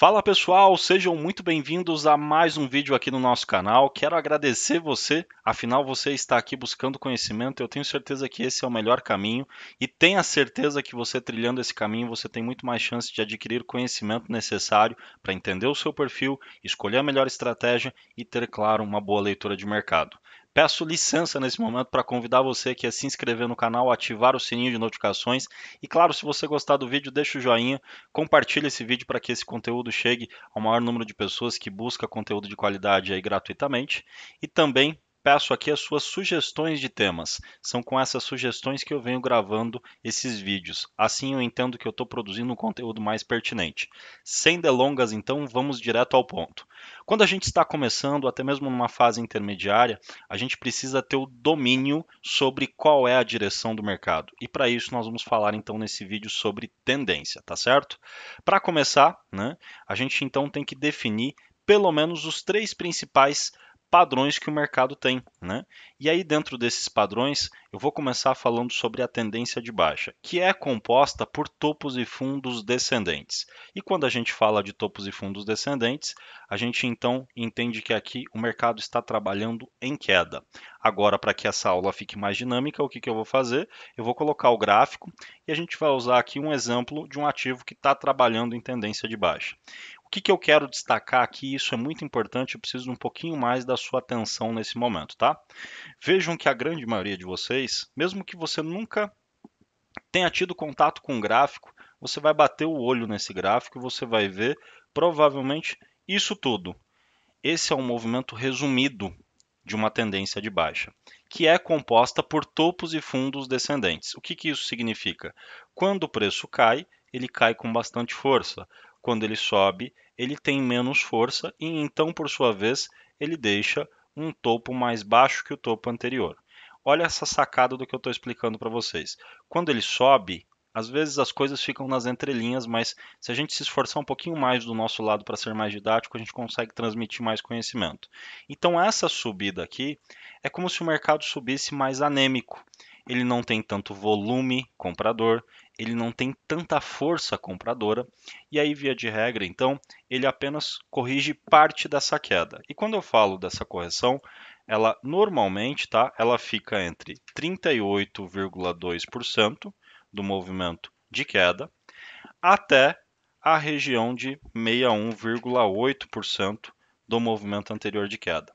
Fala pessoal, sejam muito bem-vindos a mais um vídeo aqui no nosso canal. Quero agradecer você, afinal você está aqui buscando conhecimento. Eu tenho certeza que esse é o melhor caminho e tenha certeza que você trilhando esse caminho, você tem muito mais chance de adquirir o conhecimento necessário para entender o seu perfil, escolher a melhor estratégia e ter, claro, uma boa leitura de mercado. Peço licença nesse momento para convidar você que a se inscrever no canal, ativar o sininho de notificações e, claro, se você gostar do vídeo, deixa o joinha, compartilha esse vídeo para que esse conteúdo chegue ao maior número de pessoas que busca conteúdo de qualidade aí gratuitamente e também peço aqui as suas sugestões de temas. São com essas sugestões que eu venho gravando esses vídeos. Assim eu entendo que eu estou produzindo um conteúdo mais pertinente. Sem delongas, então, vamos direto ao ponto. Quando a gente está começando, até mesmo numa fase intermediária, a gente precisa ter o domínio sobre qual é a direção do mercado. E para isso nós vamos falar então nesse vídeo sobre tendência, tá certo? Para começar, né, a gente então tem que definir pelo menos os três principais padrões que o mercado tem. Né? E aí, dentro desses padrões, eu vou começar falando sobre a tendência de baixa, que é composta por topos e fundos descendentes. E quando a gente fala de topos e fundos descendentes, a gente então entende que aqui o mercado está trabalhando em queda. Agora, para que essa aula fique mais dinâmica, o que, que eu vou fazer? Eu vou colocar o gráfico e a gente vai usar aqui um exemplo de um ativo que está trabalhando em tendência de baixa. O que, que eu quero destacar aqui, isso é muito importante, eu preciso de um pouquinho mais da sua atenção nesse momento, tá? Vejam que a grande maioria de vocês, mesmo que você nunca tenha tido contato com o gráfico, você vai bater o olho nesse gráfico e você vai ver provavelmente isso tudo. Esse é um movimento resumido de uma tendência de baixa, que é composta por topos e fundos descendentes. O que, que isso significa? Quando o preço cai, ele cai com bastante força. Quando ele sobe, ele tem menos força e então, por sua vez, ele deixa um topo mais baixo que o topo anterior. Olha essa sacada do que eu estou explicando para vocês. Quando ele sobe, às vezes as coisas ficam nas entrelinhas, mas se a gente se esforçar um pouquinho mais do nosso lado para ser mais didático, a gente consegue transmitir mais conhecimento. Então, essa subida aqui é como se o mercado subisse mais anêmico. Ele não tem tanto volume comprador, ele não tem tanta força compradora, e aí, via de regra, então, ele apenas corrige parte dessa queda. E quando eu falo dessa correção, ela normalmente tá, ela fica entre 38,2% do movimento de queda até a região de 61,8% do movimento anterior de queda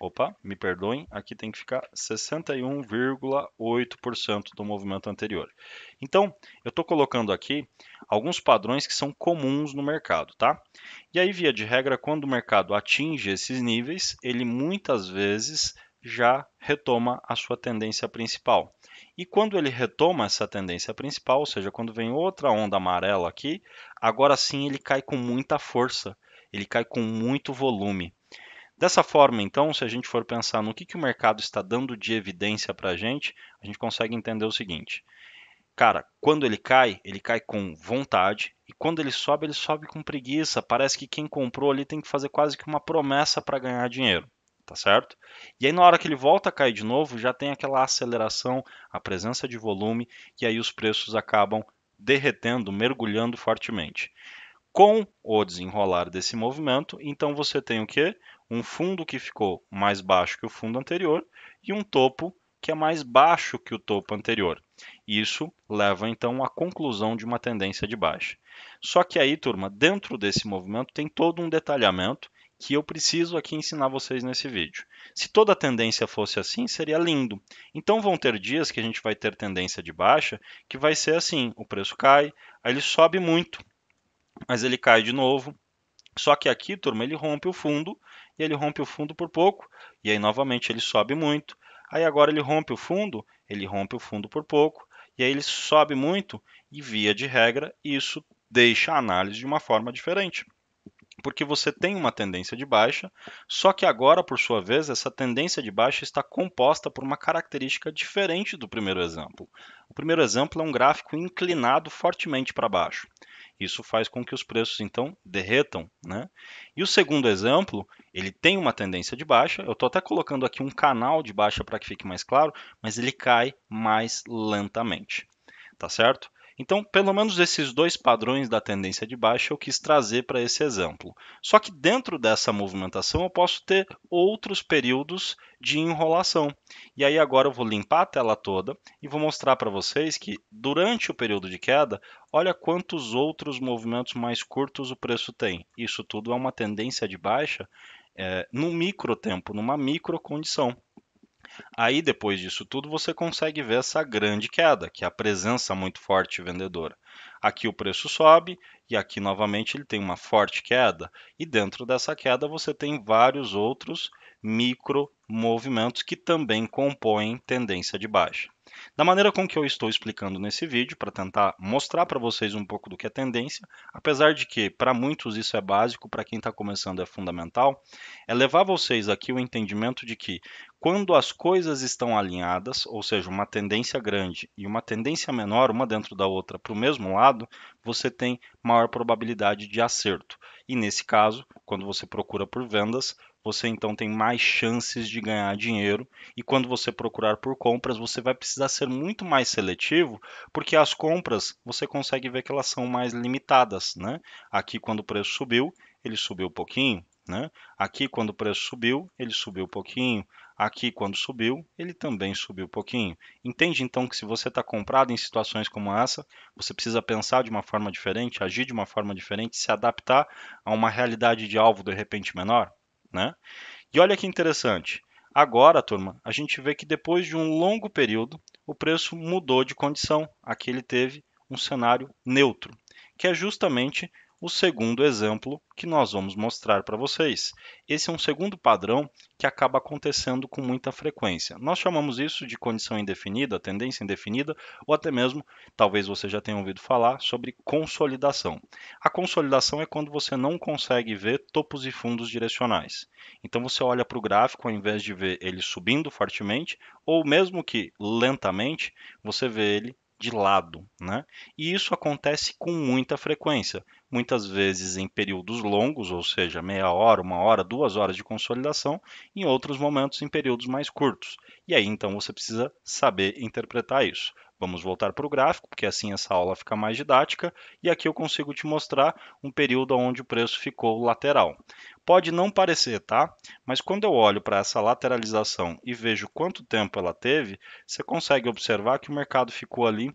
opa, me perdoem, aqui tem que ficar 61,8% do movimento anterior. Então, eu estou colocando aqui alguns padrões que são comuns no mercado, tá? E aí, via de regra, quando o mercado atinge esses níveis, ele muitas vezes já retoma a sua tendência principal. E quando ele retoma essa tendência principal, ou seja, quando vem outra onda amarela aqui, agora sim ele cai com muita força, ele cai com muito volume. Dessa forma, então, se a gente for pensar no que, que o mercado está dando de evidência para a gente, a gente consegue entender o seguinte. Cara, quando ele cai, ele cai com vontade, e quando ele sobe, ele sobe com preguiça. Parece que quem comprou ali tem que fazer quase que uma promessa para ganhar dinheiro tá certo? E aí na hora que ele volta a cair de novo, já tem aquela aceleração, a presença de volume e aí os preços acabam derretendo, mergulhando fortemente. Com o desenrolar desse movimento, então você tem o que? um fundo que ficou mais baixo que o fundo anterior e um topo que é mais baixo que o topo anterior. Isso leva então à conclusão de uma tendência de baixa. Só que aí, turma, dentro desse movimento tem todo um detalhamento que eu preciso aqui ensinar vocês nesse vídeo. Se toda a tendência fosse assim, seria lindo. Então vão ter dias que a gente vai ter tendência de baixa, que vai ser assim, o preço cai, aí ele sobe muito, mas ele cai de novo. Só que aqui, turma, ele rompe o fundo e ele rompe o fundo por pouco, e aí novamente ele sobe muito. Aí agora ele rompe o fundo, ele rompe o fundo por pouco, e aí ele sobe muito, e via de regra, isso deixa a análise de uma forma diferente. Porque você tem uma tendência de baixa, só que agora, por sua vez, essa tendência de baixa está composta por uma característica diferente do primeiro exemplo. O primeiro exemplo é um gráfico inclinado fortemente para baixo. Isso faz com que os preços então derretam, né? E o segundo exemplo, ele tem uma tendência de baixa. Eu estou até colocando aqui um canal de baixa para que fique mais claro, mas ele cai mais lentamente, tá certo? Então, pelo menos esses dois padrões da tendência de baixa eu quis trazer para esse exemplo. Só que dentro dessa movimentação eu posso ter outros períodos de enrolação. E aí agora eu vou limpar a tela toda e vou mostrar para vocês que durante o período de queda, olha quantos outros movimentos mais curtos o preço tem. Isso tudo é uma tendência de baixa é, eh, no micro tempo, numa micro condição. Aí, depois disso tudo, você consegue ver essa grande queda, que é a presença muito forte vendedora. Aqui o preço sobe e aqui novamente ele tem uma forte queda, e dentro dessa queda você tem vários outros micro movimentos que também compõem tendência de baixa. Da maneira com que eu estou explicando nesse vídeo, para tentar mostrar para vocês um pouco do que é tendência, apesar de que para muitos isso é básico, para quem está começando é fundamental, é levar vocês aqui o entendimento de que quando as coisas estão alinhadas, ou seja, uma tendência grande e uma tendência menor, uma dentro da outra, para o mesmo lado, você tem maior probabilidade de acerto. E nesse caso, quando você procura por vendas, você então tem mais chances de ganhar dinheiro. E quando você procurar por compras, você vai precisar ser muito mais seletivo, porque as compras você consegue ver que elas são mais limitadas. Né? Aqui, quando o preço subiu, ele subiu um pouquinho. Né? Aqui, quando o preço subiu, ele subiu um pouquinho. Aqui, quando subiu, ele também subiu um pouquinho. Entende então que se você está comprado em situações como essa, você precisa pensar de uma forma diferente, agir de uma forma diferente, se adaptar a uma realidade de alvo de repente menor, né? E olha que interessante. Agora, turma, a gente vê que depois de um longo período, o preço mudou de condição. Aqui ele teve um cenário neutro, que é justamente o segundo exemplo que nós vamos mostrar para vocês. Esse é um segundo padrão que acaba acontecendo com muita frequência. Nós chamamos isso de condição indefinida, tendência indefinida, ou até mesmo, talvez você já tenha ouvido falar, sobre consolidação. A consolidação é quando você não consegue ver topos e fundos direcionais. Então você olha para o gráfico, ao invés de ver ele subindo fortemente, ou mesmo que lentamente, você vê ele de lado, né? E isso acontece com muita frequência, muitas vezes em períodos longos, ou seja, meia hora, uma hora, duas horas de consolidação, em outros momentos em períodos mais curtos. E aí então você precisa saber interpretar isso. Vamos voltar para o gráfico, porque assim essa aula fica mais didática, e aqui eu consigo te mostrar um período onde o preço ficou lateral. Pode não parecer, tá? Mas quando eu olho para essa lateralização e vejo quanto tempo ela teve, você consegue observar que o mercado ficou ali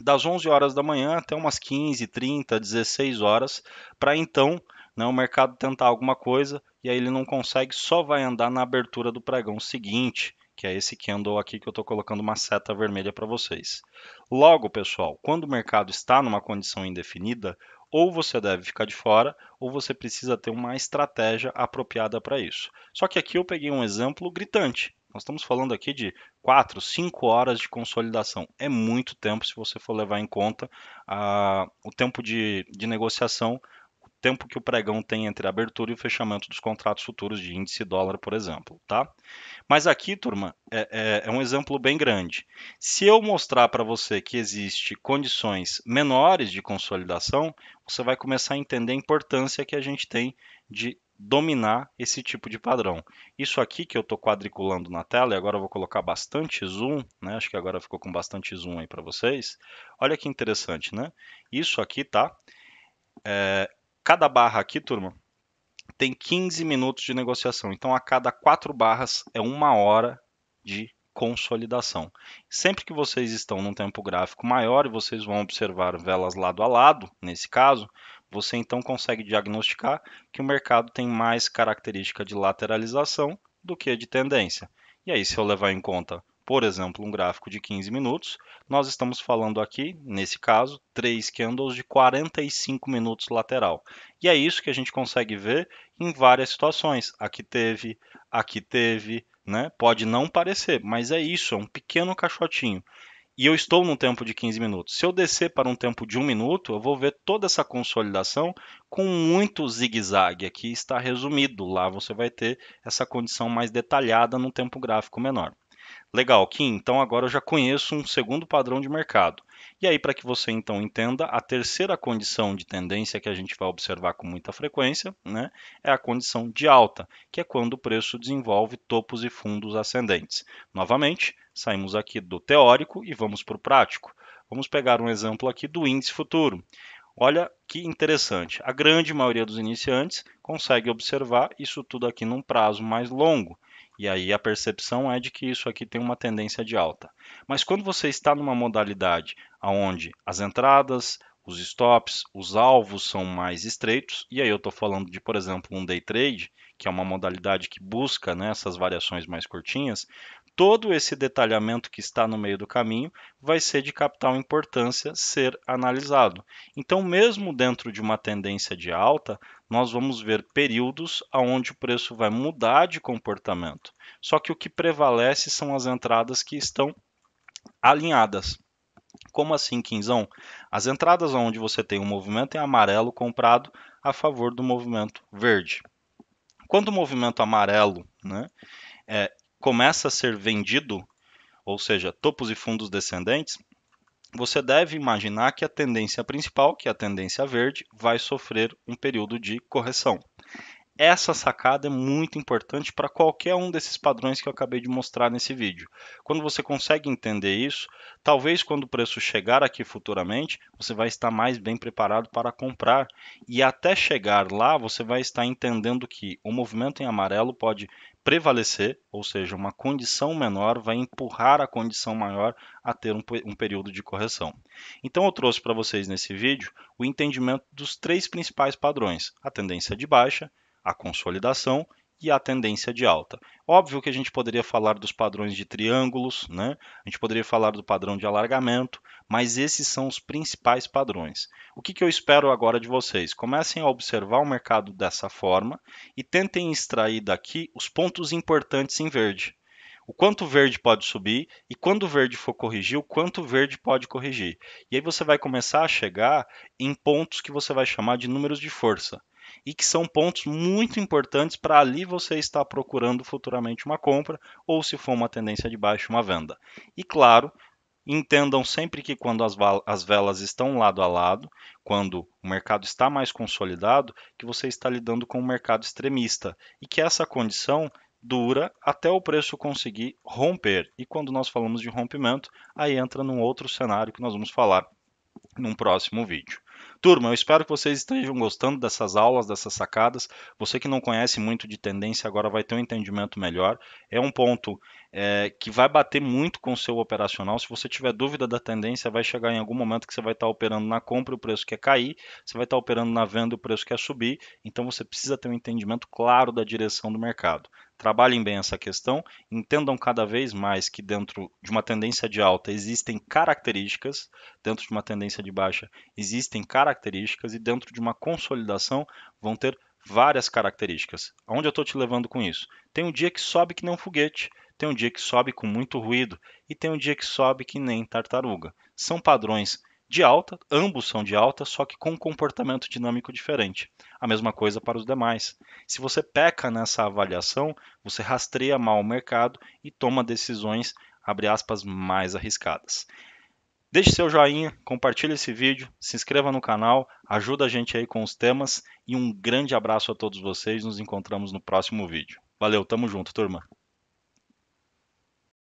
das 11 horas da manhã até umas 15, 30, 16 horas, para então né, o mercado tentar alguma coisa e aí ele não consegue, só vai andar na abertura do pregão seguinte, que é esse candle aqui que eu estou colocando uma seta vermelha para vocês. Logo, pessoal, quando o mercado está numa condição indefinida, ou você deve ficar de fora, ou você precisa ter uma estratégia apropriada para isso. Só que aqui eu peguei um exemplo gritante. Nós estamos falando aqui de 4, 5 horas de consolidação. É muito tempo se você for levar em conta ah, o tempo de, de negociação tempo que o pregão tem entre a abertura e o fechamento dos contratos futuros de índice dólar, por exemplo, tá? Mas aqui, turma, é, é, é um exemplo bem grande. Se eu mostrar para você que existe condições menores de consolidação, você vai começar a entender a importância que a gente tem de dominar esse tipo de padrão. Isso aqui que eu estou quadriculando na tela, e agora eu vou colocar bastante zoom, né? acho que agora ficou com bastante zoom aí para vocês. Olha que interessante, né? Isso aqui, tá? É, Cada barra aqui, turma, tem 15 minutos de negociação. Então, a cada quatro barras é uma hora de consolidação. Sempre que vocês estão num tempo gráfico maior e vocês vão observar velas lado a lado, nesse caso, você então consegue diagnosticar que o mercado tem mais característica de lateralização do que de tendência. E aí, se eu levar em conta por exemplo, um gráfico de 15 minutos, nós estamos falando aqui, nesse caso, três candles de 45 minutos lateral. E é isso que a gente consegue ver em várias situações. Aqui teve, aqui teve, né? Pode não parecer, mas é isso, é um pequeno caixotinho. E eu estou num tempo de 15 minutos. Se eu descer para um tempo de um minuto, eu vou ver toda essa consolidação com muito zigue-zague. Aqui está resumido. Lá você vai ter essa condição mais detalhada num tempo gráfico menor. Legal, Kim, então agora eu já conheço um segundo padrão de mercado. E aí, para que você então entenda, a terceira condição de tendência que a gente vai observar com muita frequência né, é a condição de alta, que é quando o preço desenvolve topos e fundos ascendentes. Novamente, saímos aqui do teórico e vamos para o prático. Vamos pegar um exemplo aqui do índice futuro. Olha que interessante, a grande maioria dos iniciantes consegue observar isso tudo aqui num prazo mais longo. E aí a percepção é de que isso aqui tem uma tendência de alta. Mas quando você está numa modalidade onde as entradas, os stops, os alvos são mais estreitos, e aí eu estou falando de, por exemplo, um day trade, que é uma modalidade que busca né, essas variações mais curtinhas, todo esse detalhamento que está no meio do caminho vai ser de capital importância ser analisado. Então, mesmo dentro de uma tendência de alta, nós vamos ver períodos onde o preço vai mudar de comportamento. Só que o que prevalece são as entradas que estão alinhadas. Como assim, Quinzão? As entradas onde você tem um movimento em amarelo comprado a favor do movimento verde. Quando o movimento amarelo né, é, começa a ser vendido, ou seja, topos e fundos descendentes, você deve imaginar que a tendência principal, que é a tendência verde, vai sofrer um período de correção. Essa sacada é muito importante para qualquer um desses padrões que eu acabei de mostrar nesse vídeo. Quando você consegue entender isso, talvez quando o preço chegar aqui futuramente, você vai estar mais bem preparado para comprar. E até chegar lá, você vai estar entendendo que o movimento em amarelo pode prevalecer, ou seja, uma condição menor vai empurrar a condição maior a ter um, um período de correção. Então eu trouxe para vocês nesse vídeo o entendimento dos três principais padrões: a tendência de baixa, a consolidação e a tendência de alta. Óbvio que a gente poderia falar dos padrões de triângulos, né? a gente poderia falar do padrão de alargamento, mas esses são os principais padrões. O que, que eu espero agora de vocês? Comecem a observar o mercado dessa forma e tentem extrair daqui os pontos importantes em verde. O quanto verde pode subir e quando o verde for corrigir, o quanto verde pode corrigir. E aí você vai começar a chegar em pontos que você vai chamar de números de força e que são pontos muito importantes para ali você estar procurando futuramente uma compra ou se for uma tendência de baixo uma venda. E claro, entendam sempre que quando as, as velas estão lado a lado, quando o mercado está mais consolidado, que você está lidando com um mercado extremista e que essa condição dura até o preço conseguir romper. E quando nós falamos de rompimento, aí entra num outro cenário que nós vamos falar num próximo vídeo. Turma, eu espero que vocês estejam gostando dessas aulas, dessas sacadas. Você que não conhece muito de tendência agora vai ter um entendimento melhor. É um ponto é, que vai bater muito com o seu operacional. Se você tiver dúvida da tendência, vai chegar em algum momento que você vai estar operando na compra o preço quer cair, você vai estar operando na venda o preço quer subir. Então você precisa ter um entendimento claro da direção do mercado trabalhem bem essa questão, entendam cada vez mais que dentro de uma tendência de alta existem características, dentro de uma tendência de baixa existem características e dentro de uma consolidação vão ter várias características. Aonde eu estou te levando com isso? Tem um dia que sobe que nem um foguete, tem um dia que sobe com muito ruído e tem um dia que sobe que nem tartaruga. São padrões de alta, ambos são de alta, só que com um comportamento dinâmico diferente. A mesma coisa para os demais. Se você peca nessa avaliação, você rastreia mal o mercado e toma decisões, abre aspas, mais arriscadas. Deixe seu joinha, compartilhe esse vídeo, se inscreva no canal, ajuda a gente aí com os temas e um grande abraço a todos vocês. Nos encontramos no próximo vídeo. Valeu, tamo junto, turma.